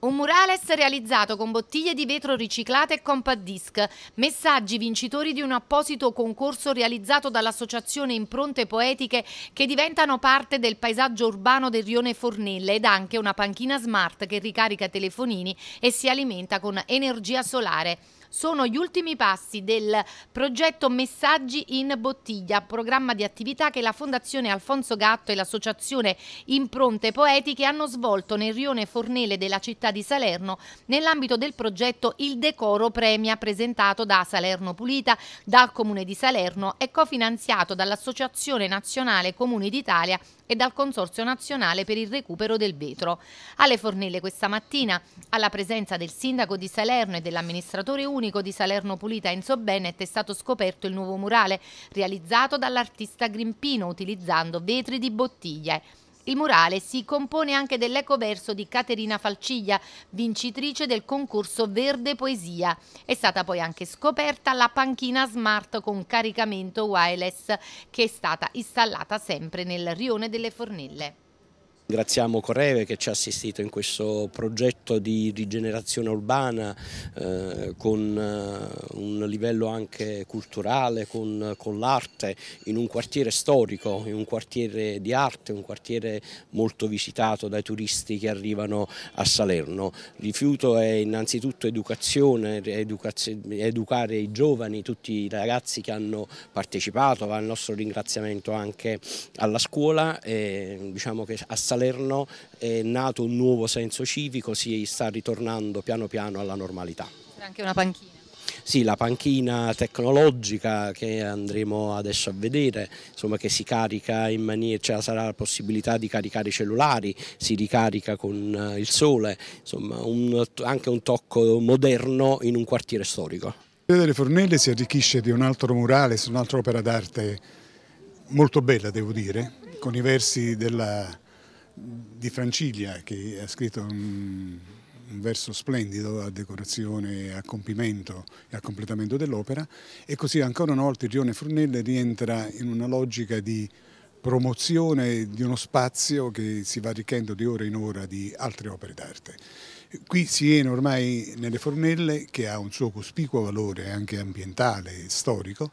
Un murales realizzato con bottiglie di vetro riciclate e compact disc, messaggi vincitori di un apposito concorso realizzato dall'associazione Impronte Poetiche che diventano parte del paesaggio urbano del Rione Fornelle ed anche una panchina smart che ricarica telefonini e si alimenta con energia solare sono gli ultimi passi del progetto Messaggi in Bottiglia, programma di attività che la Fondazione Alfonso Gatto e l'associazione Impronte Poetiche hanno svolto nel rione Fornele della città di Salerno nell'ambito del progetto Il Decoro Premia presentato da Salerno Pulita, dal Comune di Salerno e cofinanziato dall'Associazione Nazionale Comuni d'Italia e dal Consorzio Nazionale per il Recupero del Vetro. Alle Fornele questa mattina, alla presenza del sindaco di Salerno e dell'amministratore 1 unico di Salerno Pulita Enzo Bennett è stato scoperto il nuovo murale realizzato dall'artista Grimpino utilizzando vetri di bottiglie. Il murale si compone anche dell'ecoverso di Caterina Falciglia, vincitrice del concorso Verde Poesia. È stata poi anche scoperta la panchina smart con caricamento wireless che è stata installata sempre nel rione delle Fornelle. Ringraziamo Correve che ci ha assistito in questo progetto di rigenerazione urbana eh, con eh, un livello anche culturale, con, con l'arte, in un quartiere storico, in un quartiere di arte, un quartiere molto visitato dai turisti che arrivano a Salerno. Rifiuto è innanzitutto educazione, educare i giovani, tutti i ragazzi che hanno partecipato, va il nostro ringraziamento anche alla scuola, e, diciamo che a Salerno Salerno è nato un nuovo senso civico, si sta ritornando piano piano alla normalità. C'è anche una panchina. Sì, la panchina tecnologica che andremo adesso a vedere, insomma che si carica in maniera, cioè sarà la possibilità di caricare i cellulari, si ricarica con eh, il sole, insomma un, anche un tocco moderno in un quartiere storico. Il delle Fornelle si arricchisce di un altro murale, un'altra opera d'arte molto bella devo dire, con i versi della di Francilia che ha scritto un, un verso splendido a decorazione, a compimento e a completamento dell'opera e così ancora una volta il rione Frunelle rientra in una logica di promozione di uno spazio che si va arricchendo di ora in ora di altre opere d'arte. Qui si Siena ormai nelle fornelle che ha un suo cospicuo valore anche ambientale e storico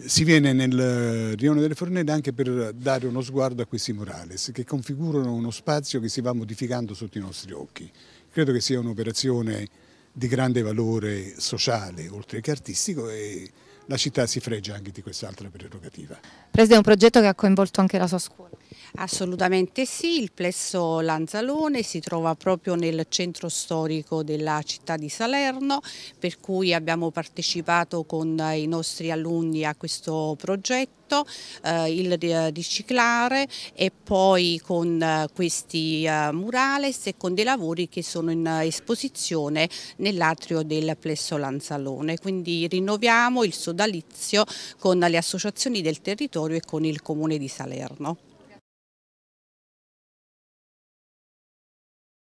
si viene nel Rione delle Fornelle anche per dare uno sguardo a questi murales che configurano uno spazio che si va modificando sotto i nostri occhi. Credo che sia un'operazione di grande valore sociale, oltre che artistico, e la città si fregia anche di quest'altra prerogativa. Presidente, è un progetto che ha coinvolto anche la sua scuola. Assolutamente sì, il plesso Lanzalone si trova proprio nel centro storico della città di Salerno, per cui abbiamo partecipato con i nostri alunni a questo progetto asfalto, eh, il riciclare eh, e poi con eh, questi eh, murales e con dei lavori che sono in eh, esposizione nell'atrio del Plesso Lanzalone. Quindi rinnoviamo il sodalizio con le associazioni del territorio e con il Comune di Salerno.